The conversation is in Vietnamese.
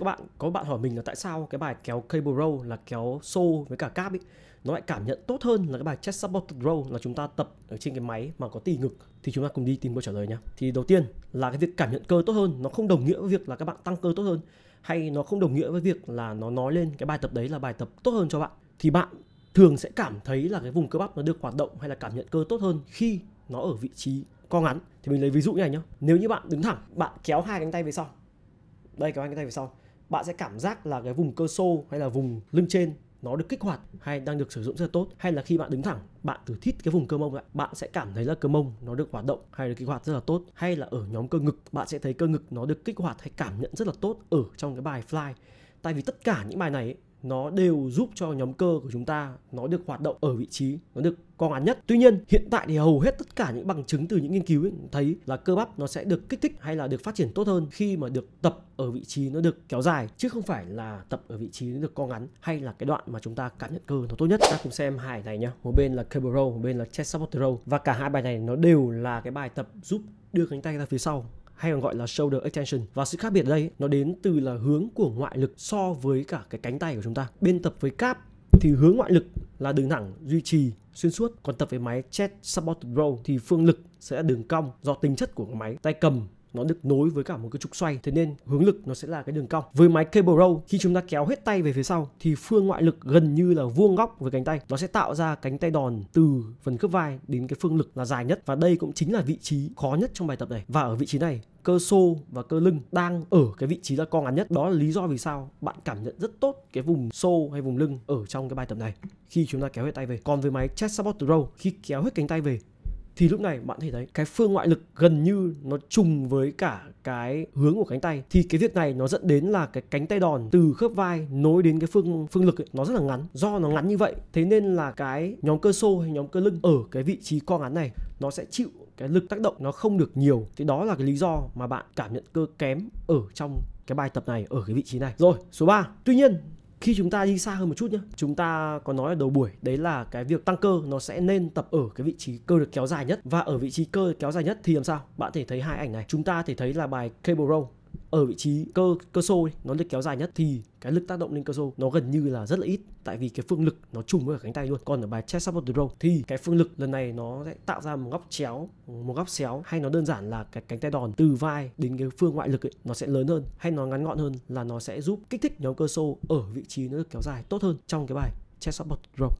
các bạn có bạn hỏi mình là tại sao cái bài kéo cable row là kéo xô với cả cap ấy nó lại cảm nhận tốt hơn là cái bài chest supported row là chúng ta tập ở trên cái máy mà có tỉ ngực thì chúng ta cùng đi tìm câu trả lời nhé thì đầu tiên là cái việc cảm nhận cơ tốt hơn nó không đồng nghĩa với việc là các bạn tăng cơ tốt hơn hay nó không đồng nghĩa với việc là nó nói lên cái bài tập đấy là bài tập tốt hơn cho bạn thì bạn thường sẽ cảm thấy là cái vùng cơ bắp nó được hoạt động hay là cảm nhận cơ tốt hơn khi nó ở vị trí co ngắn thì mình lấy ví dụ như này nhá nếu như bạn đứng thẳng bạn kéo hai cánh tay về sau đây kéo hai cánh tay về sau bạn sẽ cảm giác là cái vùng cơ xô hay là vùng lưng trên nó được kích hoạt hay đang được sử dụng rất là tốt hay là khi bạn đứng thẳng bạn thử thít cái vùng cơ mông lại bạn sẽ cảm thấy là cơ mông nó được hoạt động hay được kích hoạt rất là tốt hay là ở nhóm cơ ngực bạn sẽ thấy cơ ngực nó được kích hoạt hay cảm nhận rất là tốt ở trong cái bài fly tại vì tất cả những bài này nó đều giúp cho nhóm cơ của chúng ta nó được hoạt động ở vị trí nó được co ngắn nhất tuy nhiên hiện tại thì hầu hết tất cả những bằng chứng từ những nghiên cứu ấy, thấy là cơ bắp nó sẽ được kích thích hay là được phát triển tốt hơn khi mà được tập ở vị trí nó được kéo dài chứ không phải là tập ở vị trí nó được co ngắn hay là cái đoạn mà chúng ta cảm nhận cơ nó tốt nhất ta cùng xem hai này nhá một bên là cable row một bên là chest support row và cả hai bài này nó đều là cái bài tập giúp đưa cánh tay ra phía sau hay còn gọi là shoulder extension và sự khác biệt ở đây nó đến từ là hướng của ngoại lực so với cả cái cánh tay của chúng ta bên tập với cáp thì hướng ngoại lực là đường thẳng duy trì xuyên suốt còn tập với máy chest support row thì phương lực sẽ là đường cong do tính chất của máy tay cầm nó được nối với cả một cái trục xoay thế nên hướng lực nó sẽ là cái đường cong với máy cable row khi chúng ta kéo hết tay về phía sau thì phương ngoại lực gần như là vuông góc với cánh tay nó sẽ tạo ra cánh tay đòn từ phần khớp vai đến cái phương lực là dài nhất và đây cũng chính là vị trí khó nhất trong bài tập này và ở vị trí này cơ xô và cơ lưng đang ở cái vị trí là co ngắn nhất đó là lý do vì sao bạn cảm nhận rất tốt cái vùng xô hay vùng lưng ở trong cái bài tập này khi chúng ta kéo hết tay về còn với máy chest support row khi kéo hết cánh tay về thì lúc này bạn thể thấy cái phương ngoại lực gần như nó trùng với cả cái hướng của cánh tay thì cái việc này nó dẫn đến là cái cánh tay đòn từ khớp vai nối đến cái phương phương lực ấy, nó rất là ngắn do nó ngắn như vậy thế nên là cái nhóm cơ xô hay nhóm cơ lưng ở cái vị trí co ngắn này nó sẽ chịu cái lực tác động nó không được nhiều thì đó là cái lý do mà bạn cảm nhận cơ kém ở trong cái bài tập này ở cái vị trí này rồi số 3 tuy nhiên khi chúng ta đi xa hơn một chút nhé chúng ta có nói ở đầu buổi đấy là cái việc tăng cơ nó sẽ nên tập ở cái vị trí cơ được kéo dài nhất và ở vị trí cơ kéo dài nhất thì làm sao bạn thể thấy hai ảnh này chúng ta thể thấy là bài cable row ở vị trí cơ cơ xôi nó lực kéo dài nhất thì cái lực tác động lên cơ xô nó gần như là rất là ít tại vì cái phương lực nó trùng với cả cánh tay luôn còn ở bài chest support the row thì cái phương lực lần này nó sẽ tạo ra một góc chéo một góc xéo hay nó đơn giản là cái cánh tay đòn từ vai đến cái phương ngoại lực ấy, nó sẽ lớn hơn hay nó ngắn gọn hơn là nó sẽ giúp kích thích nhóm cơ xô ở vị trí nó được kéo dài tốt hơn trong cái bài chest support the row